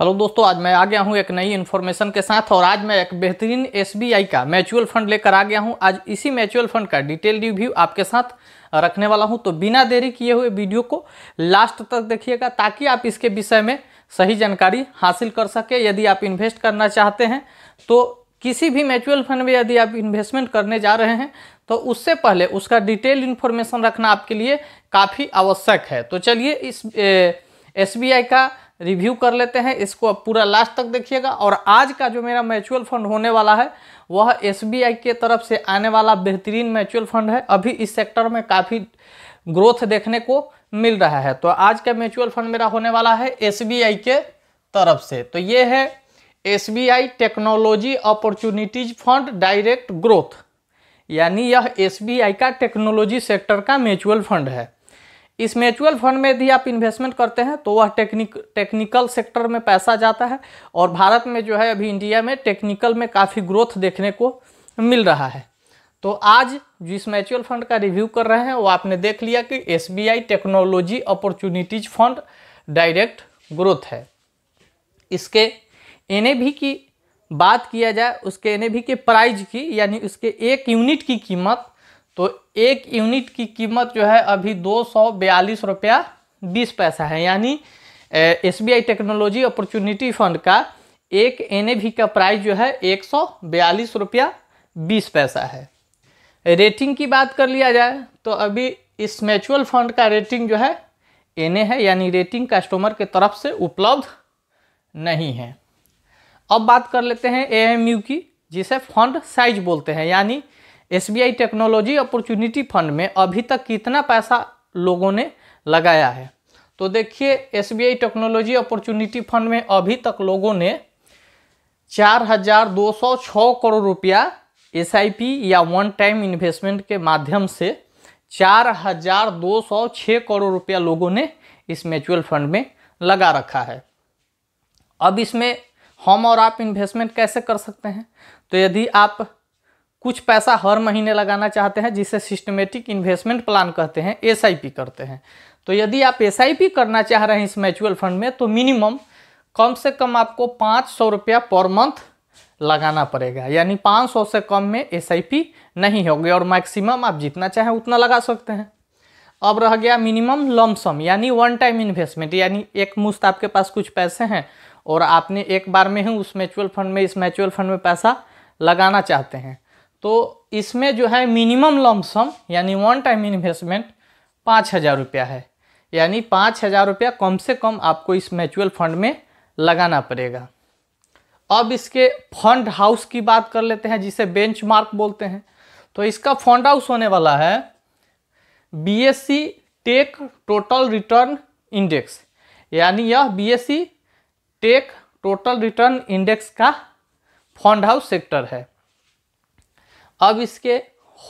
hello दोस्तों आज मैं आ गया हूं एक नई इन्फॉर्मेशन के साथ और आज मैं एक बेहतरीन एसबीआई का म्यूचुअल फंड लेकर आ गया हूं आज इसी म्यूचुअल फंड का डिटेल रिव्यू आपके साथ रखने वाला हूं तो बिना देरी किए हुए वीडियो को लास्ट तक देखिएगा ताकि आप इसके विषय में सही जानकारी हासिल कर सके यदि आप इन्वेस्ट करना चाहते हैं तो किसी भी म्यूचुअल फंड में यदि आप इन्वेस्टमेंट करने जा रहे हैं तो उससे पहले उसका डिटेल इन्फॉर्मेशन रखना आपके लिए काफ़ी आवश्यक है तो चलिए इस एस का रिव्यू कर लेते हैं इसको अब पूरा लास्ट तक देखिएगा और आज का जो मेरा म्यूचुअल फंड होने वाला है वह एस के तरफ से आने वाला बेहतरीन म्यूचुअल फंड है अभी इस सेक्टर में काफ़ी ग्रोथ देखने को मिल रहा है तो आज का म्यूचुअल फंड मेरा होने वाला है एस के तरफ से तो ये है S technology opportunities fund direct growth यानी यह एस का टेक्नोलॉजी सेक्टर का म्यूचुअल फंड है इस म्यूचुअल फंड में यदि आप इन्वेस्टमेंट करते हैं तो वह टेक्निक टेक्निकल सेक्टर में पैसा जाता है और भारत में जो है अभी इंडिया में टेक्निकल में काफ़ी ग्रोथ देखने को मिल रहा है तो आज जिस म्यूचुअल फंड का रिव्यू कर रहे हैं वो आपने देख लिया कि S technology opportunities fund direct growth है इसके एन की बात किया जाए उसके एन के प्राइज की यानी उसके एक यूनिट की कीमत तो एक यूनिट की कीमत जो है अभी दो सौ बयालीस रुपया बीस पैसा है यानी S B I technology opportunity fund का एक एन ए का प्राइस जो है एक सौ बयालीस रुपया बीस पैसा है रेटिंग की बात कर लिया जाए तो अभी इस म्यूचुअल फंड का रेटिंग जो है एन है यानी रेटिंग कस्टमर के तरफ से उपलब्ध नहीं है अब बात कर लेते हैं ए एम यू की जिसे फंड साइज बोलते हैं यानी एस टेक्नोलॉजी अपॉर्चुनिटी फंड में अभी तक कितना पैसा लोगों ने लगाया है तो देखिए एस टेक्नोलॉजी अपॉर्चुनिटी फंड में अभी तक लोगों ने 4,206 करोड़ रुपया एस या वन टाइम इन्वेस्टमेंट के माध्यम से 4,206 करोड़ रुपया लोगों ने इस म्यूचुअल फंड में लगा रखा है अब इसमें हम और आप इन्वेस्टमेंट कैसे कर सकते हैं तो यदि आप कुछ पैसा हर महीने लगाना चाहते हैं जिसे सिस्टमेटिक इन्वेस्टमेंट प्लान कहते हैं एस करते हैं तो यदि आप एस करना चाह रहे हैं इस म्यूचुअल फंड में तो मिनिमम कम से कम आपको पाँच सौ रुपया पर मंथ लगाना पड़ेगा यानी पाँच सौ से कम में एस नहीं होगी और मैक्सिमम आप जितना चाहें उतना लगा सकते हैं अब रह गया मिनिमम लमसम यानी वन टाइम इन्वेस्टमेंट यानी एक मुश्त आपके पास कुछ पैसे हैं और आपने एक बार में ही उस म्यूचुअल फंड में इस म्यूचुअल फंड में पैसा लगाना चाहते हैं तो इसमें जो है मिनिमम लमसम यानी वन टाइम इन्वेस्टमेंट पाँच हज़ार रुपया है यानी पाँच हज़ार रुपया कम से कम आपको इस म्यूचुअल फंड में लगाना पड़ेगा अब इसके फंड हाउस की बात कर लेते हैं जिसे बेंचमार्क बोलते हैं तो इसका फंड हाउस होने वाला है C tech total return index यानी यह C tech total return index का फंड हाउस सेक्टर है अब इसके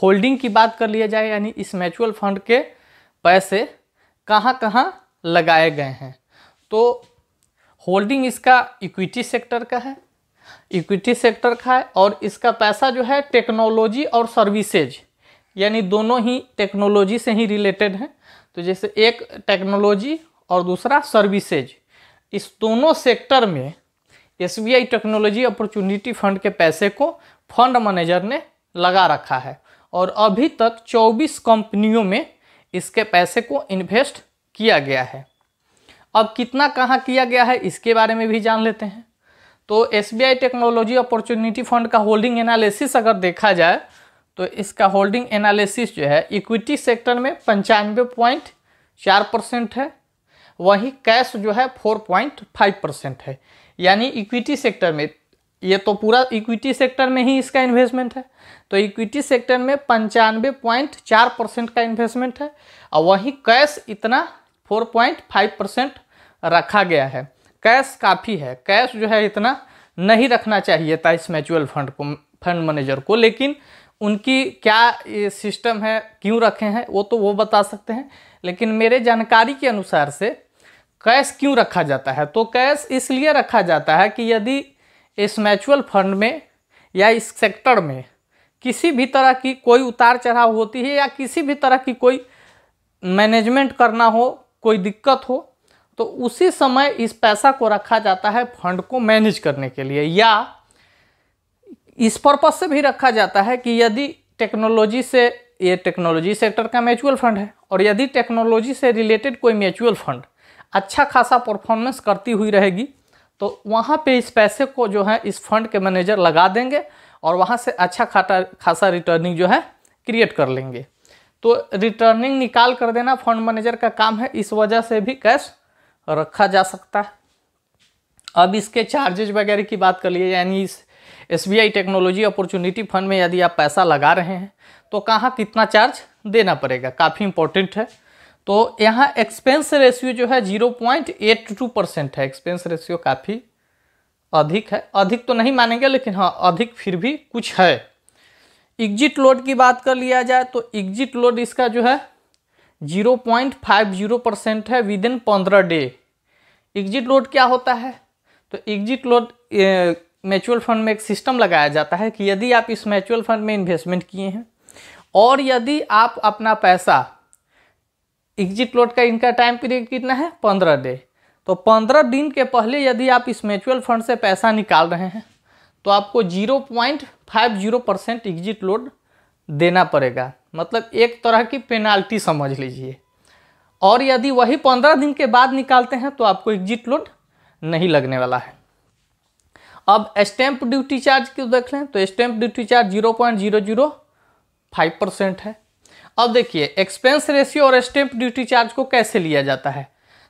होल्डिंग की बात कर लिया जाए यानी इस म्यूचुअल फंड के पैसे कहाँ कहाँ लगाए गए हैं तो होल्डिंग इसका इक्विटी सेक्टर का है इक्विटी सेक्टर का है और इसका पैसा जो है टेक्नोलॉजी और सर्विसेज यानी दोनों ही टेक्नोलॉजी से ही रिलेटेड हैं तो जैसे एक टेक्नोलॉजी और दूसरा सर्विसेज इस दोनों सेक्टर में एस टेक्नोलॉजी अपॉर्चुनिटी फंड के पैसे को फंड मैनेजर ने लगा रखा है और अभी तक 24 कंपनियों में इसके पैसे को इन्वेस्ट किया गया है अब कितना कहाँ किया गया है इसके बारे में भी जान लेते हैं तो एस टेक्नोलॉजी अपॉर्चुनिटी फंड का होल्डिंग एनालिसिस अगर देखा जाए तो इसका होल्डिंग एनालिसिस जो है इक्विटी सेक्टर में पंचानवे पॉइंट चार परसेंट है वहीं कैश जो है फोर पॉइंट फाइव परसेंट है यानी इक्विटी सेक्टर में ये तो पूरा इक्विटी सेक्टर में ही इसका इन्वेस्टमेंट है तो इक्विटी सेक्टर में पंचानवे पॉइंट चार परसेंट का इन्वेस्टमेंट है और वहीं कैश इतना फोर पॉइंट फाइव परसेंट रखा गया है कैश काफ़ी है कैश जो है इतना नहीं रखना चाहिए था इस म्यूचुअल फंड को फंड मैनेजर को लेकिन उनकी क्या सिस्टम है क्यों रखे हैं वो तो वो बता सकते हैं लेकिन मेरे जानकारी के अनुसार से कैश क्यों रखा जाता है तो कैश इसलिए रखा जाता है कि यदि इस म्यूचुअल फंड में या इस सेक्टर में किसी भी तरह की कोई उतार चढ़ाव होती है या किसी भी तरह की कोई मैनेजमेंट करना हो कोई दिक्कत हो तो उसी समय इस पैसा को रखा जाता है फंड को मैनेज करने के लिए या इस पर्पज से भी रखा जाता है कि यदि टेक्नोलॉजी से ये टेक्नोलॉजी सेक्टर का म्यूचुअल फंड है और यदि टेक्नोलॉजी से रिलेटेड कोई म्यूचुअल फंड अच्छा खासा परफॉर्मेंस करती हुई रहेगी तो वहाँ पे इस पैसे को जो है इस फंड के मैनेजर लगा देंगे और वहाँ से अच्छा खाटा खासा रिटर्निंग जो है क्रिएट कर लेंगे तो रिटर्निंग निकाल कर देना फंड मैनेजर का काम है इस वजह से भी कैश रखा जा सकता है अब इसके चार्जेज वगैरह की बात कर लिए यानी इस एस टेक्नोलॉजी अपॉर्चुनिटी फंड में यदि आप पैसा लगा रहे हैं तो कहाँ कितना चार्ज देना पड़ेगा काफ़ी इंपॉर्टेंट है तो यहाँ एक्सपेंस रेशियो जो है zero point eight two percent है एक्सपेंस रेशियो काफ़ी अधिक है अधिक तो नहीं मानेंगे लेकिन हाँ अधिक फिर भी कुछ है एग्जिट लोड की बात कर लिया जाए तो एग्जिट लोड इसका जो है zero point five zero percent है विद इन पंद्रह डे एग्जिट लोड क्या होता है तो एग्जिट लोड म्यूचुअल फंड में एक सिस्टम लगाया जाता है कि यदि आप इस म्यूचुअल फंड में इन्वेस्टमेंट किए हैं और यदि आप अपना पैसा एग्जिट लोड का इनका टाइम पीरियड कितना है पंद्रह डे तो पंद्रह दिन के पहले यदि आप इस म्यूचुअल फंड से पैसा निकाल रहे हैं तो आपको zero point five zero percent exit load देना पड़ेगा मतलब एक तरह की पेनाल्टी समझ लीजिए और यदि वही पंद्रह दिन के बाद निकालते हैं तो आपको एग्जिट लोड नहीं लगने वाला है अब स्टैंप ड्यूटी चार्ज क्यों देख लें तो stamp duty charge zero point zero zero five percent है अब देखिए एक्सपेंस रेशियो और स्टेम्प ड्यूटी चार्ज को कैसे लिया जाता है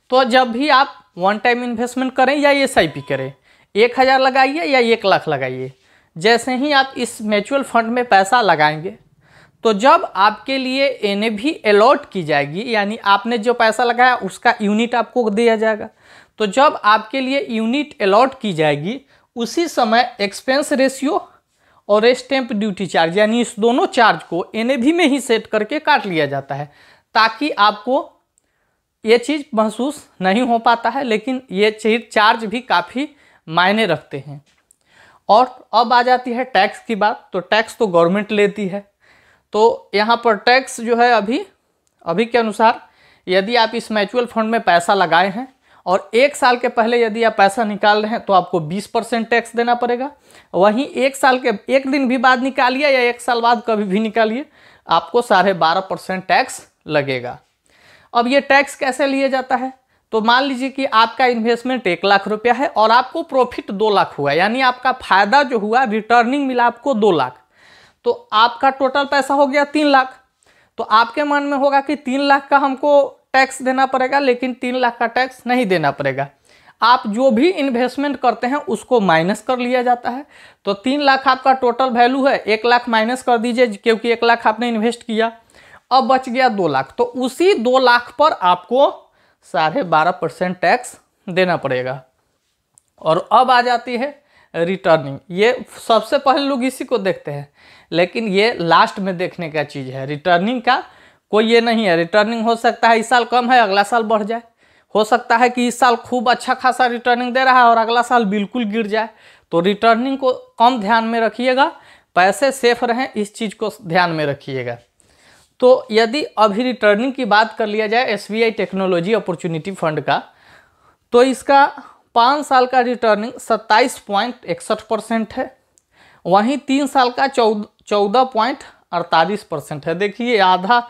तो जब भी आप वन टाइम इन्वेस्टमेंट करें या एस करें एक हज़ार लगाइए या एक लाख लगाइए जैसे ही आप इस म्यूचुअल फंड में पैसा लगाएंगे तो जब आपके लिए एन भी अलॉट की जाएगी यानी आपने जो पैसा लगाया उसका यूनिट आपको दिया जाएगा तो जब आपके लिए यूनिट अलॉट की जाएगी उसी समय एक्सपेंस रेशियो और स्टैंप ड्यूटी चार्ज यानी इस दोनों चार्ज को एन में ही सेट करके काट लिया जाता है ताकि आपको ये चीज़ महसूस नहीं हो पाता है लेकिन ये चीज चार्ज भी काफ़ी मायने रखते हैं और अब आ जाती है टैक्स की बात तो टैक्स तो गवर्नमेंट लेती है तो यहाँ पर टैक्स जो है अभी अभी के अनुसार यदि आप इस म्यूचुअल फंड में पैसा लगाए हैं और एक साल के पहले यदि आप पैसा निकाल रहे हैं तो आपको 20 परसेंट टैक्स देना पड़ेगा वहीं एक साल के एक दिन भी बाद निकालिए या एक साल बाद कभी भी निकालिए आपको साढ़े बारह परसेंट टैक्स लगेगा अब ये टैक्स कैसे लिया जाता है तो मान लीजिए कि आपका इन्वेस्टमेंट एक लाख रुपया है और आपको प्रॉफिट दो लाख हुआ यानी आपका फायदा जो हुआ रिटर्निंग मिला आपको दो लाख तो आपका टोटल पैसा हो गया तीन लाख तो आपके मन में होगा कि तीन लाख का हमको टैक्स देना पड़ेगा लेकिन तीन लाख का टैक्स नहीं देना पड़ेगा आप जो भी इन्वेस्टमेंट करते हैं उसको माइनस कर लिया जाता है तो तीन लाख आपका टोटल वैल्यू है एक लाख माइनस कर दीजिए क्योंकि एक लाख आपने इन्वेस्ट किया अब बच गया दो लाख तो उसी दो लाख पर आपको साढ़े बारह परसेंट टैक्स देना पड़ेगा और अब आ जाती है रिटर्निंग ये सबसे पहले लोग इसी को देखते हैं लेकिन ये लास्ट में देखने का चीज़ है रिटर्निंग का कोई ये नहीं है रिटर्निंग हो सकता है इस साल कम है अगला साल बढ़ जाए हो सकता है कि इस साल खूब अच्छा खासा रिटर्निंग दे रहा है और अगला साल बिल्कुल गिर जाए तो रिटर्निंग को कम ध्यान में रखिएगा पैसे सेफ रहें इस चीज़ को ध्यान में रखिएगा तो यदि अभी रिटर्निंग की बात कर लिया जाए एस टेक्नोलॉजी अपॉर्चुनिटी फंड का तो इसका पाँच साल का रिटर्निंग सत्ताईस पॉइंट इकसठ परसेंट है वहीं तीन साल का चौदह चौदह पॉइंट अड़तालीस परसेंट है देखिए आधा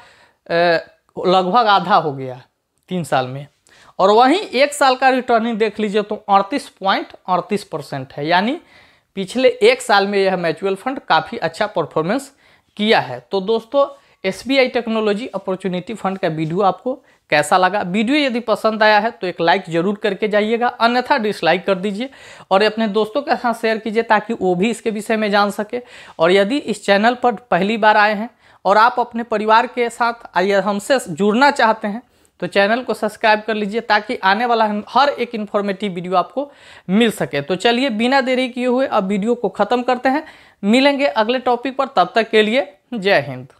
लगभग आधा हो गया तीन साल में और वहीं एक साल का रिटर्निंग देख लीजिए तो अड़तीस पॉइंट अड़तीस परसेंट है यानी पिछले एक साल में यह म्यूचुअल फंड काफ़ी अच्छा परफॉर्मेंस किया है तो दोस्तों एस टेक्नोलॉजी अपॉर्चुनिटी फंड का वीडियो आपको कैसा लगा वीडियो यदि पसंद आया है तो एक लाइक जरूर करके जाइएगा अन्यथा डिसलाइक कर दीजिए और अपने दोस्तों के साथ शेयर कीजिए ताकि वो भी इसके विषय में जान सके और यदि इस चैनल पर पहली बार आए हैं और आप अपने परिवार के साथ आइए हमसे जुड़ना चाहते हैं तो चैनल को सब्सक्राइब कर लीजिए ताकि आने वाला हर एक इन्फॉर्मेटिव वीडियो आपको मिल सके तो चलिए बिना देरी किए हुए अब वीडियो को ख़त्म करते हैं मिलेंगे अगले टॉपिक पर तब तक के लिए जय हिंद